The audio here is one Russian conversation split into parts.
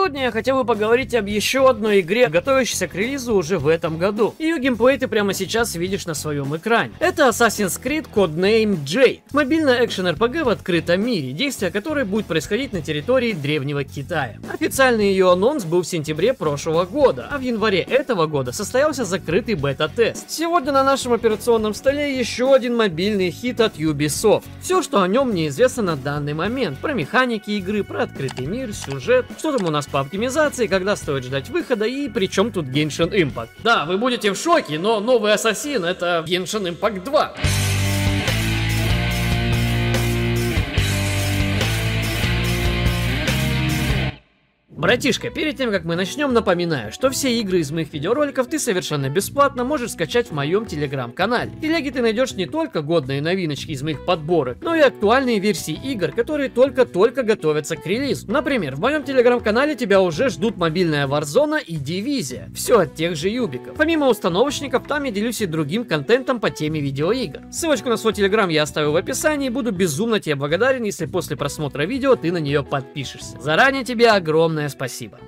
Сегодня я хотел бы поговорить об еще одной игре, готовящейся к релизу уже в этом году. Ее геймплей ты прямо сейчас видишь на своем экране. Это Assassin's Creed Codename J. Мобильная экшен-РПГ в открытом мире, действие которой будет происходить на территории Древнего Китая. Официальный ее анонс был в сентябре прошлого года, а в январе этого года состоялся закрытый бета-тест. Сегодня на нашем операционном столе еще один мобильный хит от Ubisoft. Все, что о нем неизвестно на данный момент. Про механики игры, про открытый мир, сюжет, что там у нас по оптимизации, когда стоит ждать выхода и при чем тут Genshin Impact. Да, вы будете в шоке, но новый Ассасин это Genshin Impact 2. Братишка, перед тем как мы начнем, напоминаю, что все игры из моих видеороликов ты совершенно бесплатно можешь скачать в моем телеграм-канале. В телеге ты найдешь не только годные новиночки из моих подборок, но и актуальные версии игр, которые только-только готовятся к релизу. Например, в моем телеграм-канале тебя уже ждут мобильная Warzone и Дивизия. Все от тех же юбиков. Помимо установочников, там я делюсь и другим контентом по теме видеоигр. Ссылочку на свой телеграм я оставил в описании, буду безумно тебе благодарен, если после просмотра видео ты на нее подпишешься. Заранее тебе огромное спасибо.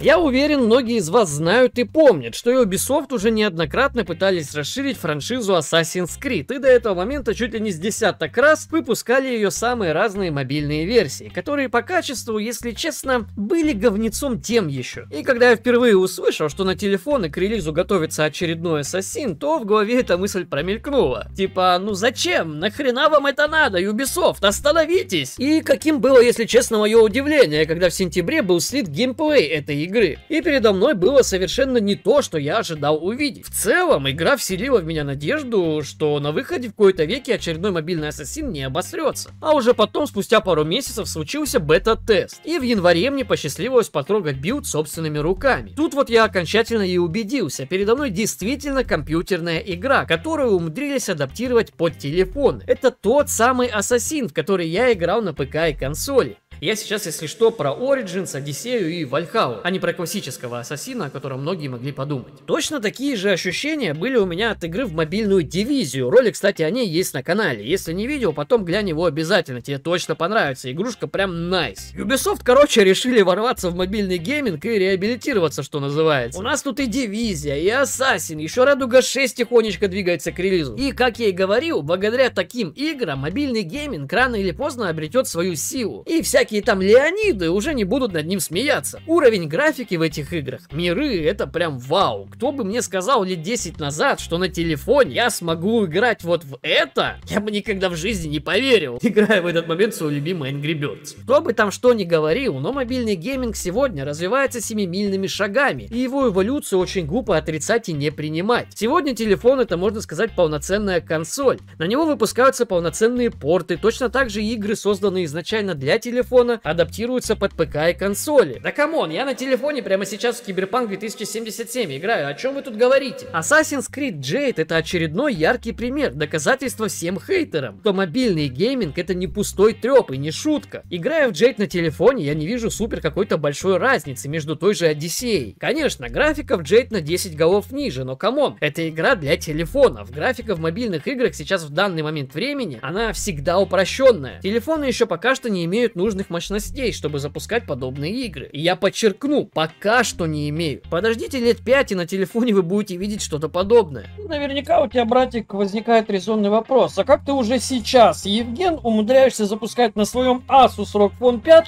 Я уверен, многие из вас знают и помнят, что Ubisoft уже неоднократно пытались расширить франшизу Assassin's Creed, и до этого момента чуть ли не с десяток раз выпускали ее самые разные мобильные версии, которые по качеству, если честно, были говнецом тем еще. И когда я впервые услышал, что на телефоны к релизу готовится очередной Ассасин, то в голове эта мысль промелькнула. Типа, ну зачем? Нахрена вам это надо, Ubisoft? Остановитесь! И каким было, если честно, мое удивление, когда в сентябре был слит геймплей этой игры. И передо мной было совершенно не то, что я ожидал увидеть. В целом, игра вселила в меня надежду, что на выходе в кои-то веке очередной мобильный ассасин не обосрется. А уже потом, спустя пару месяцев, случился бета-тест. И в январе мне посчастливилось потрогать билд собственными руками. Тут вот я окончательно и убедился, передо мной действительно компьютерная игра, которую умудрились адаптировать под телефон. Это тот самый ассасин, в который я играл на ПК и консоли. Я сейчас, если что, про Origins, Одиссею и Вальхау, а не про классического ассасина, о котором многие могли подумать. Точно такие же ощущения были у меня от игры в мобильную дивизию. Ролик, кстати, о ней есть на канале. Если не видел, потом глянь его обязательно, тебе точно понравится. Игрушка прям Nice. Ubisoft, короче, решили ворваться в мобильный гейминг и реабилитироваться, что называется. У нас тут и дивизия, и ассасин, еще Радуга 6 тихонечко двигается к релизу. И, как я и говорил, благодаря таким играм мобильный гейминг рано или поздно обретет свою силу. И вся всякие там Леониды уже не будут над ним смеяться. Уровень графики в этих играх, миры, это прям вау. Кто бы мне сказал лет 10 назад, что на телефоне я смогу играть вот в это, я бы никогда в жизни не поверил, играя в этот момент свой любимый Angry Birds. Кто бы там что ни говорил, но мобильный гейминг сегодня развивается семимильными шагами, и его эволюцию очень глупо отрицать и не принимать. Сегодня телефон это, можно сказать, полноценная консоль. На него выпускаются полноценные порты, точно так же игры, созданные изначально для телефона, телефона адаптируются под ПК и консоли. Да камон, я на телефоне прямо сейчас в Киберпанк 2077 играю, о чем вы тут говорите? Assassin's Creed Jade это очередной яркий пример, доказательство всем хейтерам, что мобильный гейминг это не пустой треп и не шутка. Играя в Jade на телефоне, я не вижу супер какой-то большой разницы между той же Одиссеей. Конечно, графика в Jade на 10 голов ниже, но камон, это игра для телефонов. Графика в мобильных играх сейчас в данный момент времени, она всегда упрощенная. Телефоны еще пока что не имеют нужных вычислительных мощностей, чтобы запускать подобные игры. И я подчеркну, пока что не имею. Подождите лет 5 и на телефоне вы будете видеть что-то подобное. Ну, наверняка у тебя, братик, возникает резонный вопрос. А как ты уже сейчас, Евген, умудряешься запускать на своем Asus ROG Phone 5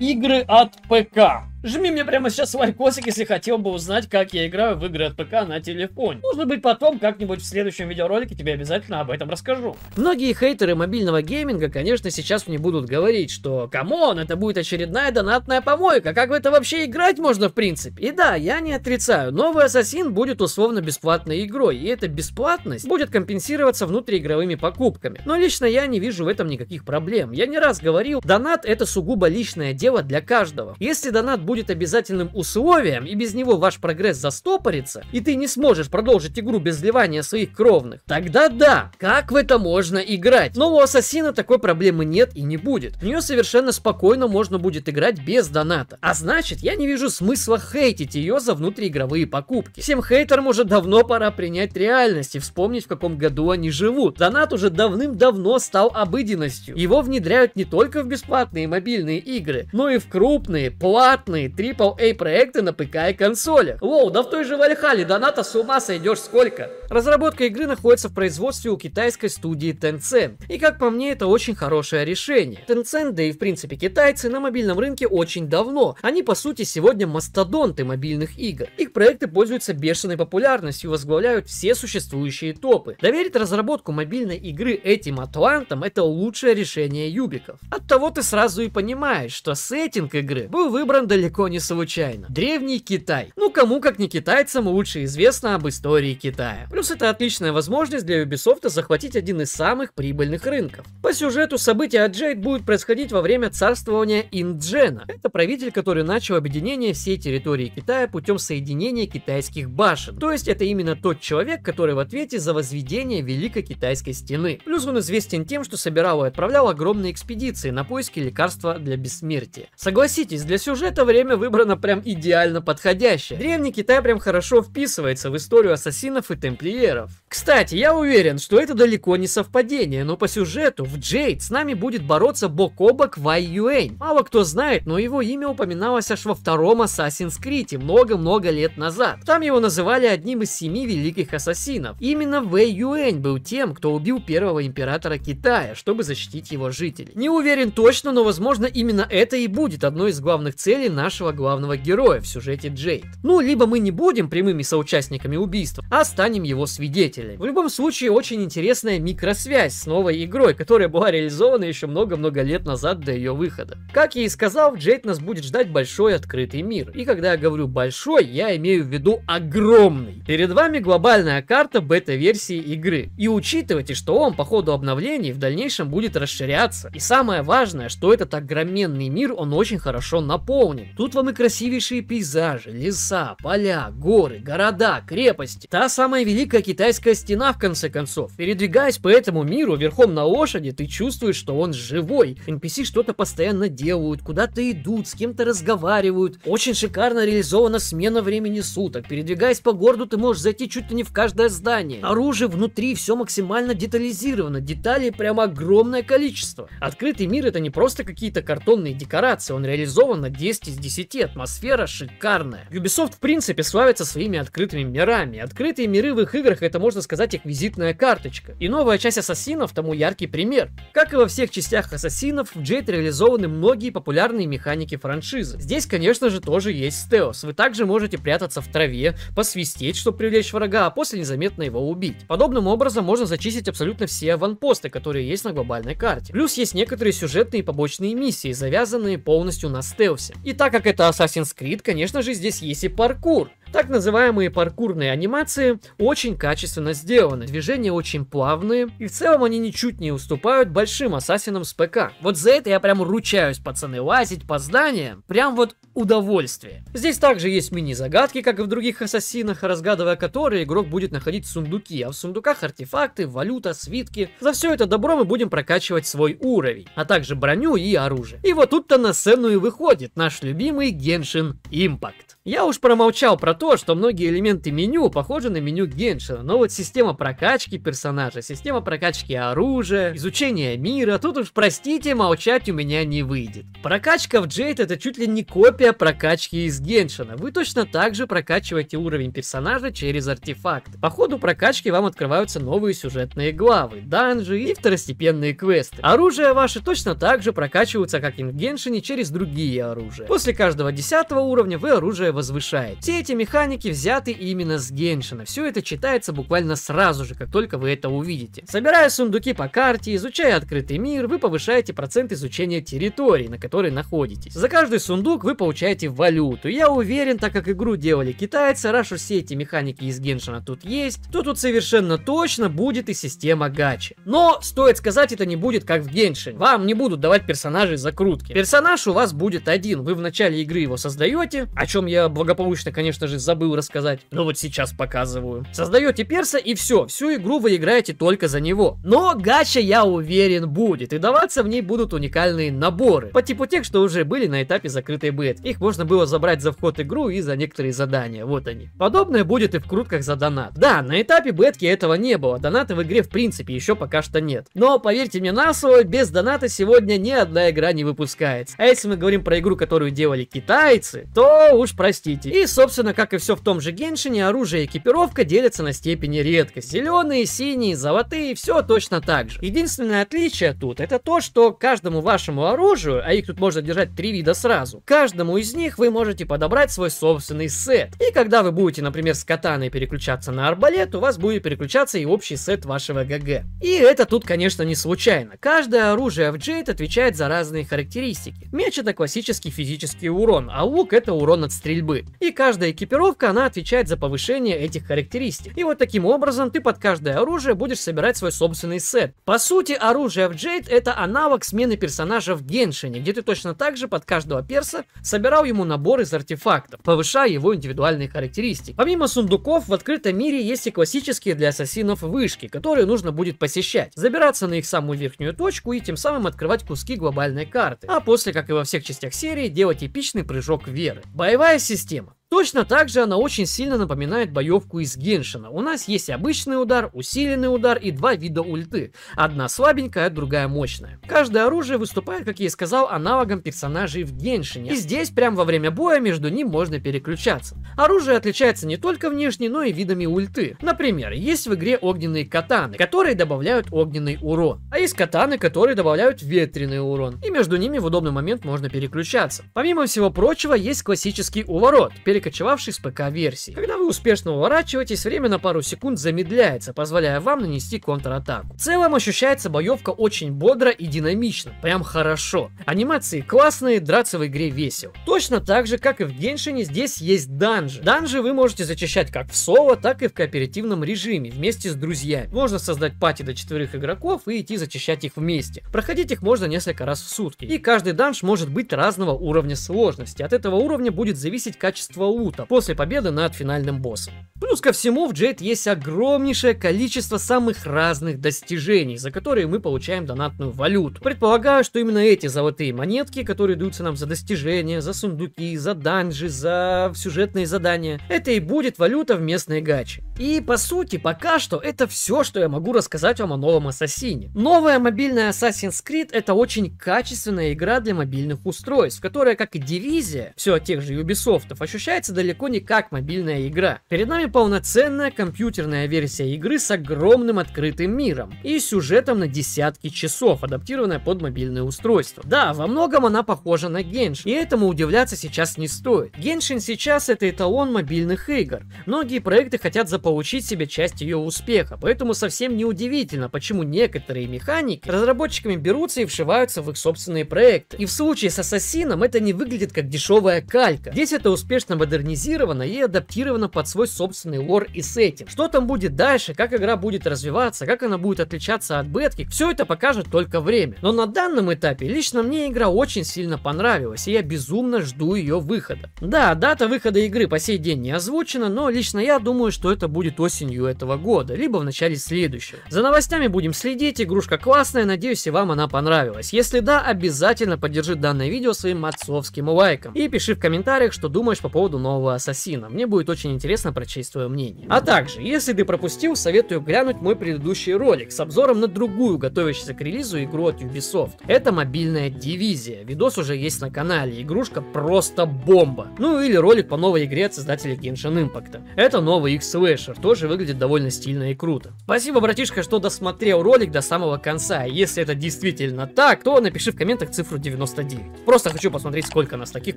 игры от ПК? Жми мне прямо сейчас лайкосик, если хотел бы узнать, как я играю в игры от ПК на телефоне. Может быть потом, как-нибудь в следующем видеоролике тебе обязательно об этом расскажу. Многие хейтеры мобильного гейминга, конечно, сейчас мне будут говорить, что камон, это будет очередная донатная помойка, как в это вообще играть можно в принципе? И да, я не отрицаю, новый Ассасин будет условно бесплатной игрой, и эта бесплатность будет компенсироваться внутриигровыми покупками. Но лично я не вижу в этом никаких проблем. Я не раз говорил, донат это сугубо личное дело для каждого. Если донат будет обязательным условием, и без него ваш прогресс застопорится, и ты не сможешь продолжить игру без сливания своих кровных, тогда да, как в это можно играть? Но у Ассасина такой проблемы нет и не будет. В нее совершенно спокойно можно будет играть без доната. А значит, я не вижу смысла хейтить ее за внутриигровые покупки. Всем хейтерам уже давно пора принять реальность и вспомнить, в каком году они живут. Донат уже давным-давно стал обыденностью. Его внедряют не только в бесплатные мобильные игры, но и в крупные, платные крупные AAA проекты на ПК и консолях. Воу, да в той же Вальхале доната с ума сойдешь сколько. Разработка игры находится в производстве у китайской студии Tencent. И как по мне, это очень хорошее решение. Tencent, да и в принципе китайцы, на мобильном рынке очень давно. Они по сути сегодня мастодонты мобильных игр. Их проекты пользуются бешеной популярностью и возглавляют все существующие топы. Доверить разработку мобильной игры этим атлантам это лучшее решение юбиков. От того ты сразу и понимаешь, что сеттинг игры был выбран для далеко не случайно. Древний Китай. Ну кому как не китайцам лучше известно об истории Китая. Плюс это отличная возможность для Ubisoft захватить один из самых прибыльных рынков. По сюжету события от Джейд будет происходить во время царствования Инджена. Это правитель, который начал объединение всей территории Китая путем соединения китайских башен. То есть это именно тот человек, который в ответе за возведение Великой Китайской Стены. Плюс он известен тем, что собирал и отправлял огромные экспедиции на поиски лекарства для бессмертия. Согласитесь, для сюжета время время выбрано прям идеально подходящее. Древний Китай прям хорошо вписывается в историю ассасинов и темплиеров. Кстати, я уверен, что это далеко не совпадение, но по сюжету в Джейд с нами будет бороться бок о бок Вай Юэнь. Мало кто знает, но его имя упоминалось аж во втором Assassin's Creed много-много лет назад. Там его называли одним из семи великих ассасинов. Именно Вэй Юэнь был тем, кто убил первого императора Китая, чтобы защитить его жителей. Не уверен точно, но возможно именно это и будет одной из главных целей на нашего главного героя в сюжете Джейд. Ну, либо мы не будем прямыми соучастниками убийства, а станем его свидетелями. В любом случае, очень интересная микросвязь с новой игрой, которая была реализована еще много-много лет назад до ее выхода. Как я и сказал, Джейд нас будет ждать большой открытый мир. И когда я говорю большой, я имею в виду огромный. Перед вами глобальная карта бета-версии игры. И учитывайте, что он по ходу обновлений в дальнейшем будет расширяться. И самое важное, что этот огроменный мир, он очень хорошо наполнен. Тут вам и красивейшие пейзажи, леса, поля, горы, города, крепости. Та самая великая китайская стена, в конце концов. Передвигаясь по этому миру верхом на лошади, ты чувствуешь, что он живой. NPC что-то постоянно делают, куда-то идут, с кем-то разговаривают. Очень шикарно реализована смена времени суток. Передвигаясь по городу, ты можешь зайти чуть ли не в каждое здание. Оружие внутри все максимально детализировано, деталей прямо огромное количество. Открытый мир это не просто какие-то картонные декорации, он реализован на 10 из 10 10, атмосфера шикарная. Ubisoft в принципе славится своими открытыми мирами. Открытые миры в их играх это можно сказать их визитная карточка. И новая часть Ассасинов тому яркий пример. Как и во всех частях Ассасинов, в Jade реализованы многие популярные механики франшизы. Здесь, конечно же, тоже есть стелс. Вы также можете прятаться в траве, посвистеть, чтобы привлечь врага, а после незаметно его убить. Подобным образом можно зачистить абсолютно все аванпосты, которые есть на глобальной карте. Плюс есть некоторые сюжетные и побочные миссии, завязанные полностью на стелсе. И так как это Assassin's Creed, конечно же, здесь есть и паркур. Так называемые паркурные анимации очень качественно сделаны, движения очень плавные, и в целом они ничуть не уступают большим ассасинам с ПК. Вот за это я прям ручаюсь, пацаны, лазить по зданиям, прям вот удовольствие. Здесь также есть мини-загадки, как и в других ассасинах, разгадывая которые игрок будет находить сундуки, а в сундуках артефакты, валюта, свитки. За все это добро мы будем прокачивать свой уровень, а также броню и оружие. И вот тут-то на сцену и выходит наш любимый Геншин Импакт. Я уж промолчал про то, что многие элементы меню похожи на меню Геншина, но вот система прокачки персонажа, система прокачки оружия, изучение мира, тут уж простите, молчать у меня не выйдет. Прокачка в Джейд это чуть ли не копия прокачки из Геншина. Вы точно так же прокачиваете уровень персонажа через артефакт. По ходу прокачки вам открываются новые сюжетные главы, данжи и второстепенные квесты. Оружие ваше точно так же прокачиваются, как и в Геншине, через другие оружия. После каждого десятого уровня вы оружие возвышает. Все эти механики взяты именно с Геншина. Все это читается буквально сразу же, как только вы это увидите. Собирая сундуки по карте, изучая открытый мир, вы повышаете процент изучения территории, на которой находитесь. За каждый сундук вы получаете валюту. Я уверен, так как игру делали китайцы, раз уж все эти механики из Геншина тут есть, то тут совершенно точно будет и система гачи. Но, стоит сказать, это не будет как в Геншине. Вам не будут давать персонажей закрутки. Персонаж у вас будет один. Вы в начале игры его создаете, о чем я благополучно, конечно же, забыл рассказать, но вот сейчас показываю. Создаете перса и все, всю игру вы играете только за него. Но гача, я уверен, будет, и даваться в ней будут уникальные наборы, по типу тех, что уже были на этапе закрытой бет. Их можно было забрать за вход игру и за некоторые задания, вот они. Подобное будет и в крутках за донат. Да, на этапе бетки этого не было, доната в игре в принципе еще пока что нет. Но поверьте мне на слово, без доната сегодня ни одна игра не выпускается. А если мы говорим про игру, которую делали китайцы, то уж простите простите. И, собственно, как и все в том же Геншине, оружие и экипировка делятся на степени редкости: Зеленые, синие, золотые, все точно так же. Единственное отличие тут, это то, что каждому вашему оружию, а их тут можно держать три вида сразу, каждому из них вы можете подобрать свой собственный сет. И когда вы будете, например, с катаной переключаться на арбалет, у вас будет переключаться и общий сет вашего ГГ. И это тут, конечно, не случайно. Каждое оружие в Джейд отвечает за разные характеристики. Меч это классический физический урон, а лук это урон от стрельбы стрельбы. И каждая экипировка, она отвечает за повышение этих характеристик. И вот таким образом ты под каждое оружие будешь собирать свой собственный сет. По сути, оружие в Джейд это аналог смены персонажа в Геншине, где ты точно так же под каждого перса собирал ему набор из артефактов, повышая его индивидуальные характеристики. Помимо сундуков, в открытом мире есть и классические для ассасинов вышки, которые нужно будет посещать, забираться на их самую верхнюю точку и тем самым открывать куски глобальной карты. А после, как и во всех частях серии, делать эпичный прыжок веры. Боевая система. Точно так же она очень сильно напоминает боевку из Геншина. У нас есть обычный удар, усиленный удар и два вида ульты. Одна слабенькая, другая мощная. Каждое оружие выступает, как я и сказал, аналогом персонажей в Геншине. И здесь, прямо во время боя, между ним можно переключаться. Оружие отличается не только внешне, но и видами ульты. Например, есть в игре огненные катаны, которые добавляют огненный урон. А есть катаны, которые добавляют ветреный урон. И между ними в удобный момент можно переключаться. Помимо всего прочего, есть классический уворот – перекочевавший с ПК-версии. Когда вы успешно уворачиваетесь, время на пару секунд замедляется, позволяя вам нанести контратаку. В целом ощущается боевка очень бодро и динамично, прям хорошо. Анимации классные, драться в игре весело. Точно так же, как и в Геншине, здесь есть данжи. Данжи вы можете зачищать как в соло, так и в кооперативном режиме, вместе с друзьями. Можно создать пати до четверых игроков и идти зачищать их вместе. Проходить их можно несколько раз в сутки. И каждый данж может быть разного уровня сложности. От этого уровня будет зависеть качество лута после победы над финальным боссом. Плюс ко всему в Джейд есть огромнейшее количество самых разных достижений, за которые мы получаем донатную валюту. Предполагаю, что именно эти золотые монетки, которые даются нам за достижения, за сундуки, за данжи, за сюжетные задания, это и будет валюта в местной гаче. И по сути, пока что это все, что я могу рассказать вам о новом Ассасине. Новая мобильная Assassin's Creed это очень качественная игра для мобильных устройств, которая, как и Дивизия, все от тех же Ubisoft, ощущает является далеко не как мобильная игра. Перед нами полноценная компьютерная версия игры с огромным открытым миром и сюжетом на десятки часов, адаптированная под мобильное устройство. Да, во многом она похожа на Геншин, и этому удивляться сейчас не стоит. Геншин сейчас это эталон мобильных игр. Многие проекты хотят заполучить себе часть ее успеха, поэтому совсем не удивительно, почему некоторые механики разработчиками берутся и вшиваются в их собственные проекты. И в случае с Ассасином это не выглядит как дешевая калька. Здесь это успешно модернизирована и адаптирована под свой собственный лор и сеттинг. Что там будет дальше, как игра будет развиваться, как она будет отличаться от бетки, все это покажет только время. Но на данном этапе лично мне игра очень сильно понравилась, и я безумно жду ее выхода. Да, дата выхода игры по сей день не озвучена, но лично я думаю, что это будет осенью этого года, либо в начале следующего. За новостями будем следить, игрушка классная, надеюсь и вам она понравилась. Если да, обязательно поддержи данное видео своим отцовским лайком. И пиши в комментариях, что думаешь по поводу поводу нового ассасина. Мне будет очень интересно прочесть твое мнение. А также, если ты пропустил, советую глянуть мой предыдущий ролик с обзором на другую готовящуюся к релизу игру от Ubisoft. Это мобильная дивизия. Видос уже есть на канале. Игрушка просто бомба. Ну или ролик по новой игре от создателя Genshin Impact. Это новый x слэшер. Тоже выглядит довольно стильно и круто. Спасибо, братишка, что досмотрел ролик до самого конца. Если это действительно так, то напиши в комментах цифру 99. Просто хочу посмотреть, сколько нас таких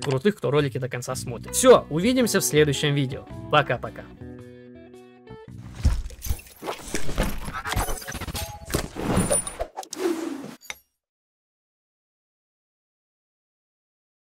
крутых, кто ролики до конца смотрит. Все, Увидимся в следующем видео. Пока-пока.